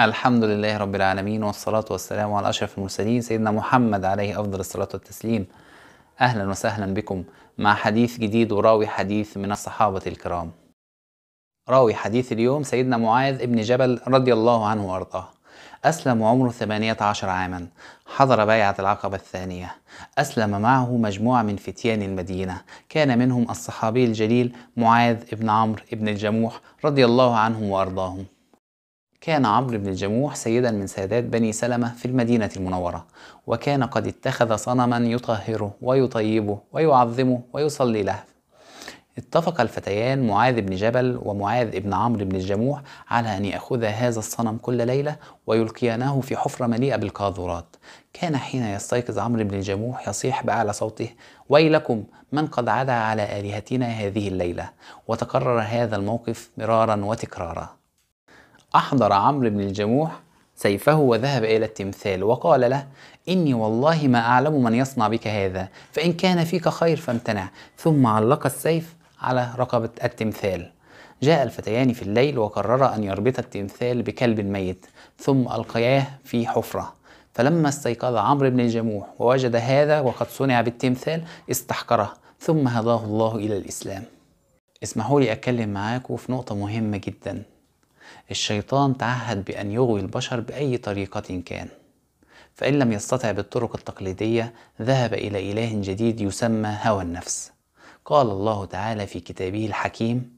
الحمد لله رب العالمين والصلاة والسلام على أشرف المرسلين سيدنا محمد عليه أفضل الصلاة والتسليم أهلا وسهلا بكم مع حديث جديد وراوي حديث من الصحابة الكرام راوي حديث اليوم سيدنا معاذ ابن جبل رضي الله عنه وأرضاه أسلم وعمره 18 عاما حضر بيعة العقبة الثانية أسلم معه مجموعة من فتيان المدينة كان منهم الصحابي الجليل معاذ بن عمرو بن الجموح رضي الله عنهم وأرضاهم كان عمرو بن الجموح سيدا من سادات بني سلمة في المدينة المنورة وكان قد اتخذ صنما يطهره ويطيبه ويعظمه ويصلي له اتفق الفتيان معاذ بن جبل ومعاذ بن عمرو بن الجموح على أن يأخذ هذا الصنم كل ليلة ويلقيانه في حفرة مليئة بالقاذورات كان حين يستيقظ عمرو بن الجموح يصيح بأعلى صوته ويلكم من قد عدا على آلهتنا هذه الليلة وتكرر هذا الموقف مرارا وتكرارا أحضر عمرو بن الجموح سيفه وذهب إلى التمثال وقال له إني والله ما أعلم من يصنع بك هذا فإن كان فيك خير فامتنع ثم علق السيف على رقبة التمثال جاء الفتيان في الليل وقررا أن يربط التمثال بكلب ميت ثم ألقياه في حفرة فلما استيقظ عمرو بن الجموح ووجد هذا وقد صنع بالتمثال استحقره ثم هداه الله إلى الإسلام اسمحوا لي أتكلم معاكم في نقطة مهمة جداً الشيطان تعهد بأن يغوي البشر بأي طريقة كان فإن لم يستطع بالطرق التقليدية ذهب إلى إله جديد يسمى هوى النفس قال الله تعالى في كتابه الحكيم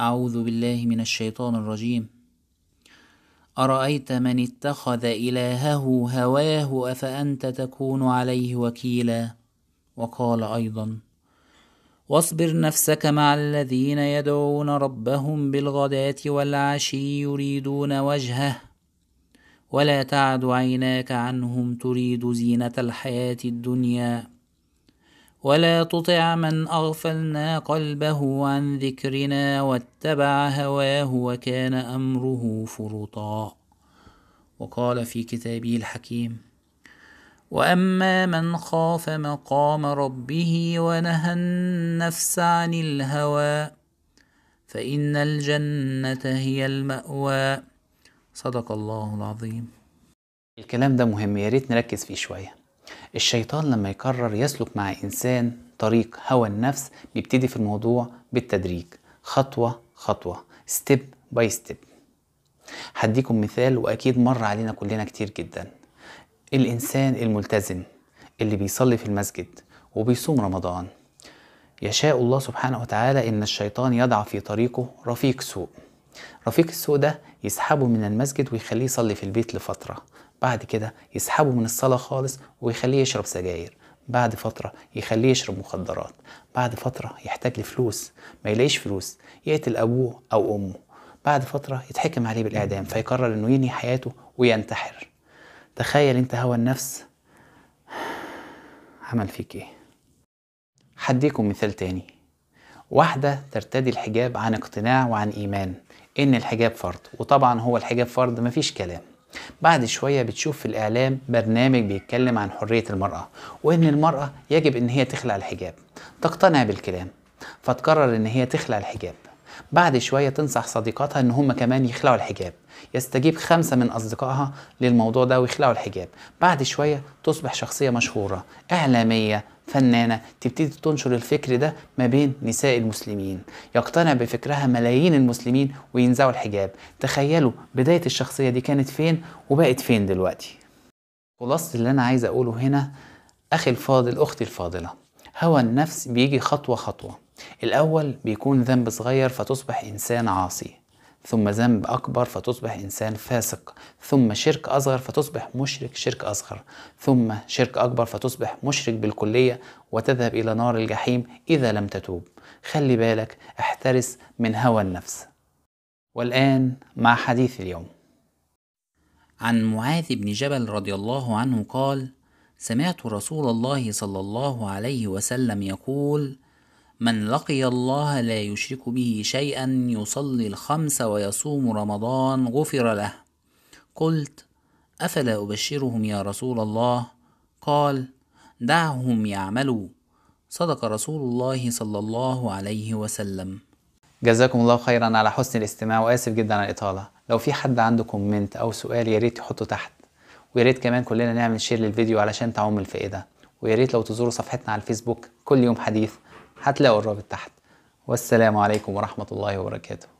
أعوذ بالله من الشيطان الرجيم أرأيت من اتخذ إلهه هواه أفأنت تكون عليه وكيلا وقال أيضا واصبر نفسك مع الذين يدعون ربهم بالغداه والعشي يريدون وجهه ولا تعد عيناك عنهم تريد زينه الحياه الدنيا ولا تطع من اغفلنا قلبه عن ذكرنا واتبع هواه وكان امره فرطا وقال في كتابه الحكيم واما من خاف مقام ربه ونهى النفس عن الهوى فان الجنه هي الماوى صدق الله العظيم الكلام ده مهم يا ريت نركز فيه شويه الشيطان لما يقرر يسلك مع انسان طريق هوى النفس بيبتدي في الموضوع بالتدريج خطوه خطوه ستيب باي ستيب هديكم مثال واكيد مر علينا كلنا كتير جدا الإنسان الملتزم اللي بيصلي في المسجد وبيصوم رمضان يشاء الله سبحانه وتعالى إن الشيطان يضع في طريقه رفيق سوء رفيق السوء ده يسحبه من المسجد ويخليه يصلي في البيت لفترة بعد كده يسحبه من الصلاة خالص ويخليه يشرب سجاير بعد فترة يخليه يشرب مخدرات بعد فترة يحتاج لفلوس ما يلاقيش فلوس يقتل أبوه أو أمه بعد فترة يتحكم عليه بالإعدام فيقرر إنه ينهي حياته وينتحر تخيل انت هوى النفس عمل فيك ايه هديكم مثال تاني واحدة ترتدي الحجاب عن اقتناع وعن ايمان ان الحجاب فرض وطبعا هو الحجاب فرض مفيش كلام بعد شوية بتشوف في الإعلام برنامج بيتكلم عن حرية المرأة وإن المرأة يجب إن هي تخلع الحجاب تقتنع بالكلام فتقرر إن هي تخلع الحجاب بعد شوية تنصح صديقاتها إن هم كمان يخلعوا الحجاب يستجيب خمسة من أصدقائها للموضوع ده ويخلعوا الحجاب بعد شوية تصبح شخصية مشهورة إعلامية فنانة تبتدي تنشر الفكر ده ما بين نساء المسلمين يقتنع بفكرها ملايين المسلمين وينزعوا الحجاب تخيلوا بداية الشخصية دي كانت فين وبقت فين دلوقتي خلاصة اللي أنا عايز أقوله هنا أخي الفاضل أختي الفاضلة هوى النفس بيجي خطوة خطوة الأول بيكون ذنب صغير فتصبح إنسان عاصي ثم ذنب أكبر فتصبح إنسان فاسق ثم شرك أصغر فتصبح مشرك شرك أصغر ثم شرك أكبر فتصبح مشرك بالكلية وتذهب إلى نار الجحيم إذا لم تتوب خلي بالك احترس من هوى النفس والآن مع حديث اليوم عن معاذ بن جبل رضي الله عنه قال سمعت رسول الله صلى الله عليه وسلم يقول من لقي الله لا يشرك به شيئا يصلي الخمس ويصوم رمضان غفر له قلت افلا ابشرهم يا رسول الله قال دعهم يعملوا صدق رسول الله صلى الله عليه وسلم جزاكم الله خيرا على حسن الاستماع واسف جدا على الاطاله لو في حد عنده كومنت او سؤال يا ريت يحطه تحت ويا ريت كمان كلنا نعمل شير للفيديو علشان تعم الفائده ويا ريت لو تزوروا صفحتنا على الفيسبوك كل يوم حديث هتلاقوا الرابط تحت والسلام عليكم ورحمة الله وبركاته